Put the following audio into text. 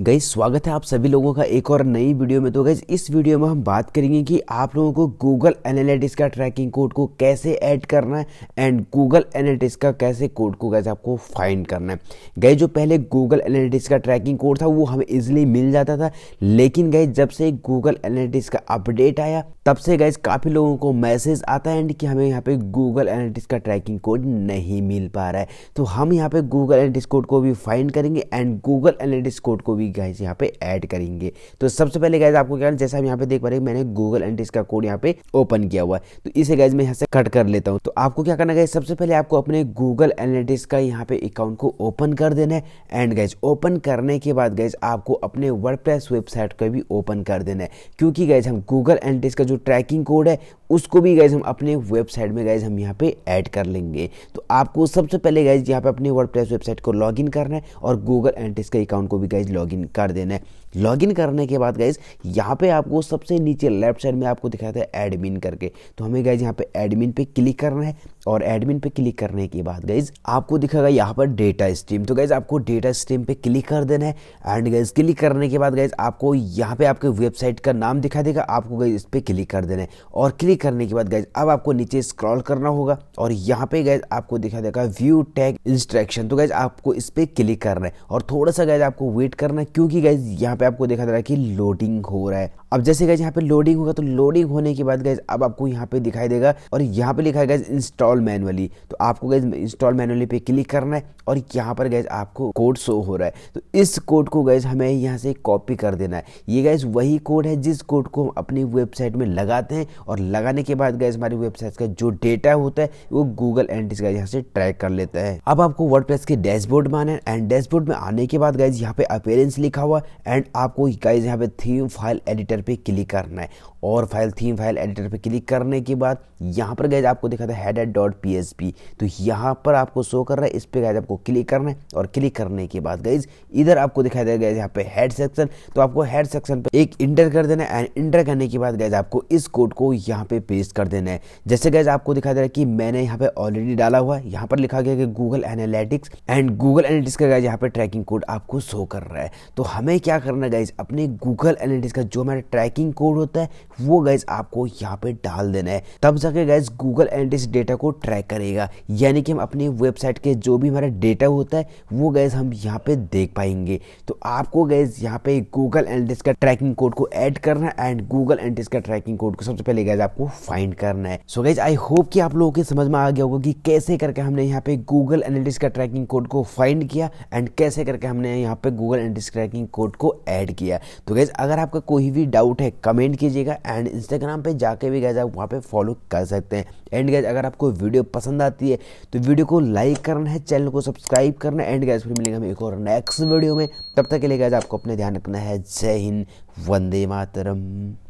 गई स्वागत है आप सभी लोगों का एक और नई वीडियो में तो गई इस वीडियो में हम बात करेंगे कि आप लोगों को गूगल एनालिटिक्स का ट्रैकिंग कोड को कैसे ऐड करना है एंड गूगल एनालिटिक्स का कैसे कोड को गैस आपको फाइंड करना है गए जो पहले गूगल एनालिटिक्स का ट्रैकिंग कोड था वो हमें इजिली मिल जाता था लेकिन गए जब से गूगल एनालिटिक्स का अपडेट आया तब से गए काफ़ी लोगों को मैसेज आता है एंड कि हमें यहाँ पे गूगल एनालिटिक्स का ट्रैकिंग कोड नहीं मिल पा रहा है तो हम यहाँ पे गूगल एनालिटिक्स कोड को भी फाइंड करेंगे एंड गूगल एनालिटिक्स कोड को भी भी गाइज यहाँ पे ऐड करेंगे तो सबसे पहले गाइज आपको क्या जैसे हम यहाँ पे देख पा रहे हैं मैंने गूगल एंड का कोड यहाँ पे ओपन किया हुआ है तो इसे गाइज मैं यहाँ से कट कर लेता हूँ तो आपको क्या करना गाइज सबसे पहले आपको अपने गूगल एनालिटिक्स का यहाँ पे अकाउंट को ओपन कर देना है एंड गाइज ओपन करने के बाद गाइज आपको अपने वर्ड वेबसाइट को भी ओपन कर देना है क्योंकि गाइज हम गूगल एनालिटिक्स का जो ट्रैकिंग कोड है उसको भी गाइज हम अपने वेबसाइट में गाइज हम यहाँ पे ऐड कर लेंगे तो आपको सबसे पहले गाइज यहाँ पे अपने वर्ड वेबसाइट को लॉग करना है और गूगल एनालिटिक्स का अकाउंट को भी गाइज लॉग लॉगिन कर देना है लॉग इन करने के बाद गाइज यहाँ पे आपको सबसे नीचे लेफ्ट साइड में आपको दिखाया था एडमिन करके तो हमें गाइज यहाँ पे एडमिन पे क्लिक करना है और एडमिन पे क्लिक करने के बाद गाइज आपको दिखेगा यहाँ पर डेटा स्ट्रीम तो गाइज आपको डेटा स्ट्रीम पे क्लिक कर देना है एंड गाइज क्लिक करने के बाद गाइज आपको यहाँ पे आपके वेबसाइट का नाम दिखा देगा आपको गाइज इस पर क्लिक कर देना है और क्लिक करने के बाद गाइज अब आपको नीचे स्क्रॉल करना होगा और यहाँ पे गाइज आपको दिखा देगा व्यू टैग इंस्ट्रक्शन तो गाइज आपको इस पर क्लिक करना है और थोड़ा सा गाइज आपको वेट करना है क्योंकि गाइज यहाँ पे आपको देखा जा रहा है कि लोडिंग हो रहा है अब जैसे गए यहाँ पे लोडिंग होगा तो लोडिंग होने के बाद गए अब आपको यहाँ पे दिखाई देगा और यहाँ पे लिखा है गैस इंस्टॉल मैनुअली तो आपको गैस इंस्टॉल मैनुअली पे क्लिक करना है और यहाँ पर गैस आपको कोड शो हो रहा है तो इस कोड को गैस हमें यहाँ से कॉपी कर देना है ये गैस वही कोड है जिस कोड को हम अपनी वेबसाइट में लगाते हैं और लगाने के बाद गैस हमारी वेबसाइट का जो डेटा होता है वो गूगल एंटिस गैस यहाँ से ट्रैक कर लेता है अब आपको वर्ड के डैशबोर्ड में आना है एंड डैशबोर्ड में आने के बाद गैस यहाँ पे अपेयरेंस लिखा हुआ एंड आपको गाइज यहाँ पे थीम फाइल एडिटर पे क्लिक करना है और फाइल थीम फाइल एडिटर पर क्लिक करने के बाद यहाँ पर गैज आपको दिखाता है header dot P S P तो यहाँ पर आपको शो कर रहा है इस पर गैज आपको क्लिक करना है और क्लिक करने के बाद गैज इधर आपको दिखाई देगा गैज यहाँ पे हेड सेक्शन तो आपको हेड सेक्शन पे एक इंटर कर देना है एंड इंटर करने के बाद गैज आपको इस कोड को यहाँ पे पेस्ट कर देना है जैसे गैज आपको दिखाई दे रहा है कि मैंने यहाँ पे ऑलरेडी डाला हुआ है यहाँ पर लिखा गया कि Google Analytics and Google Analytics का गैज यहाँ पे ट्रैकिंग कोड आपको शो कर रहा है तो हमें क्या करना है गैज अपने गूगल एनालिटिक्स का जो हमारा ट्रैकिंग कोड होता है वो गैस आपको यहाँ पे डाल देना है तब जाके गैस गूगल एनालिटिक्स डेटा को ट्रैक करेगा यानी कि हम अपनी वेबसाइट के जो भी हमारा डेटा होता है वो गैस हम यहाँ पे देख पाएंगे तो आपको गैस यहाँ पे गूगल एनालिटिक्स का ट्रैकिंग कोड को ऐड करना एंड गूगल एनालिटिक्स का ट्रैकिंग कोड को सबसे पहले गैस आपको फाइंड करना है सो गैस आई होप कि आप लोगों के समझ में आ गया होगा कि कैसे करके हमने यहाँ पे गूगल एनालिटिक्स का ट्रैकिंग कोड को फाइंड किया एंड कैसे करके हमने यहाँ पे गूगल एनालिटिक्स ट्रैकिंग कोड को ऐड किया तो गैस अगर आपका कोई भी डाउट है कमेंट कीजिएगा एंड इंस्टाग्राम पे जाके भी गैज आप वहाँ पे फॉलो कर सकते हैं एंड गैज अगर आपको वीडियो पसंद आती है तो वीडियो को लाइक करना है चैनल को सब्सक्राइब करना एंड गैज फिर मिलेगा हम एक और नेक्स्ट वीडियो में तब तक के लिए गैज आपको अपने ध्यान रखना है जय हिंद वंदे मातरम